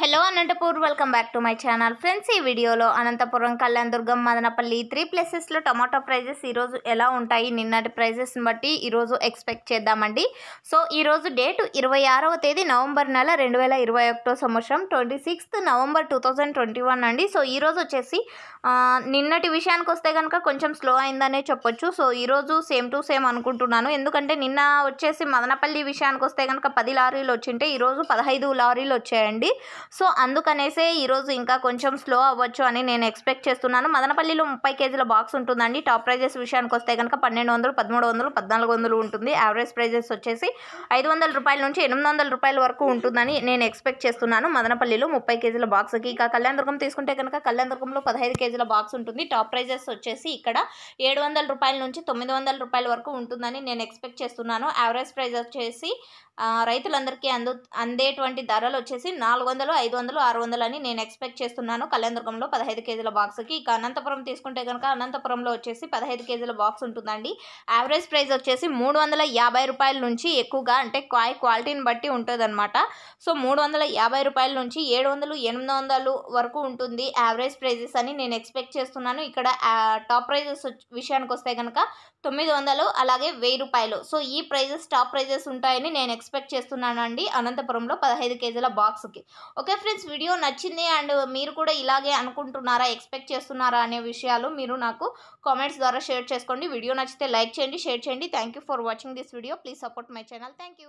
hello Anantapur welcome back to my channel friends ఈ వీడియోలో Anantapuram Kalyandurgam Madanapalle three ప్లేసెస్లో టమాటో ప్రైజెస్ ఈరోజు ఎలా ఉంటాయి నిన్నటి ప్రైజెస్ని బట్టి ఈరోజు ఎక్స్పెక్ట్ చేద్దామండి సో ఈరోజు డేటు ఇరవై ఆరవ తేదీ నవంబర్ నెల రెండు వేల ఇరవై ఒకటో సంవత్సరం twenty sixth November two thousand twenty one అండి సో ఈరోజు వచ్చేసి నిన్నటి విషయానికి వస్తే కనుక కొంచెం స్లో అయిందనే చెప్పొచ్చు సో ఈరోజు సేమ్ టు సేమ్ అనుకుంటున్నాను ఎందుకంటే నిన్న వచ్చేసి మదనపల్లి విషయానికి వస్తే కనుక పది లారీలు వచ్చింటే ఈరోజు పదహైదు లారీలు వచ్చాయండి సో అందుకనేసే ఈరోజు ఇంకా కొంచెం స్లో అవ్వచ్చు అని నేను ఎక్స్పెక్ట్ చేస్తున్నాను మదనపల్లిలో ముప్పై కేజీల బాక్స్ ఉంటుందండి టాప్ ప్రైజెస్ విషయానికి వస్తే కనుక పన్నెండు వందలు పదమూడు వందలు పద్నాలుగు వందలు ఉంటుంది యావరేజ్ ప్రైజెస్ వచ్చేసి ఐదు వందల రూపాయల నుంచి ఎనిమిది వందల రూపాయల వరకు ఉంటుందని నేను ఎక్స్పెక్ట్ చేస్తున్నాను మదనపల్లిలో ముప్పై కేజీల బాక్స్కి ఇక కళ్యాణదుర్గం తీసుకుంటే కనుక కళ్యాణదుర్గంలో పదహైదు కేజీల బాక్స్ ఉంటుంది టాప్ ప్రైజెస్ వచ్చేసి ఇక్కడ ఏడు వందల రూపాయల నుంచి తొమ్మిది వందల రూపాయల వరకు ఉంటుందని నేను ఎక్స్పెక్ట్ చేస్తున్నాను యావరేజ్ ప్రైజ్ వచ్చేసి రైతులందరికీ అందు అందేటువంటి ధరలు వచ్చేసి నాలుగు వందలు ఐదు వందలు ఆరు వందలు అని నేను ఎక్స్పెక్ట్ చేస్తున్నాను కళ్యాణదుర్గంలో పదహైదు కేజీల బాక్స్కి ఇక అనంతపురం తీసుకుంటే కనుక అనంతపురంలో వచ్చేసి పదహైదు కేజీల బాక్స్ ఉంటుందండి యావరేజ్ ప్రైస్ వచ్చేసి మూడు వందల యాభై రూపాయల నుంచి ఎక్కువగా అంటే కాయ క్వాలిటీని బట్టి ఉంటుందన్నమాట సో మూడు వందల యాభై రూపాయల నుంచి ఏడు వందలు ఎనిమిది వందలు వరకు ఉంటుంది యావరేజ్ ప్రైజెస్ అని నేను ఎక్స్పెక్ట్ చేస్తున్నాను ఇక్కడ టాప్ ప్రైజెస్ విషయానికి వస్తే కనుక తొమ్మిది వందలు అలాగే వెయ్యి రూపాయలు సో ఈ ప్రైజెస్ టాప్ ప్రైజెస్ ఉంటాయని నేను ఎక్స్పెక్ట్ చేస్తున్నాను అండి అనంతపురంలో పదహైదు కేజీల బాక్స్కి ఓకే ఓకే ఫ్రెండ్స్ వీడియో నచ్చింది అండ్ మీరు కూడా ఇలాగే అనుకుంటున్నారా ఎక్స్పెక్ట్ చేస్తున్నారా అనే విషయాలు మీరు నాకు కామెంట్స్ ద్వారా షేర్ చేసుకోండి వీడియో నచ్చితే లైక్ చేయండి షేర్ చేయండి thank for watching this video please support my channel thank